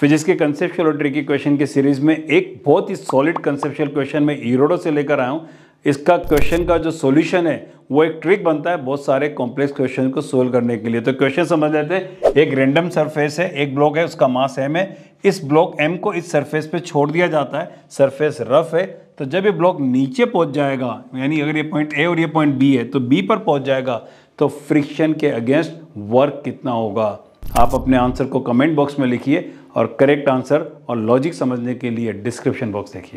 physics के conceptual और tricky question की सीरीज में एक बहुत ही सॉलिड कंसेप्शुअल क्वेश्चन में ईरोडो से लेकर आया हूँ इसका क्वेश्चन का जो सॉल्यूशन है वो एक ट्रिक बनता है बहुत सारे कॉम्प्लेक्स क्वेश्चन को सोल्व करने के लिए तो क्वेश्चन समझ लेते हैं एक रेंडम सरफेस है एक ब्लॉक है उसका मास एम है इस ब्लॉक एम को इस सरफेस पे छोड़ दिया जाता है सरफेस रफ है तो जब ये ब्लॉक नीचे पहुंच जाएगा यानी अगर ये पॉइंट ए और ये पॉइंट बी है तो बी पर पहुंच जाएगा तो फ्रिक्शन के अगेंस्ट वर्क कितना होगा आप अपने आंसर को कमेंट बॉक्स में लिखिए और करेक्ट आंसर और लॉजिक समझने के लिए डिस्क्रिप्शन बॉक्स देखिए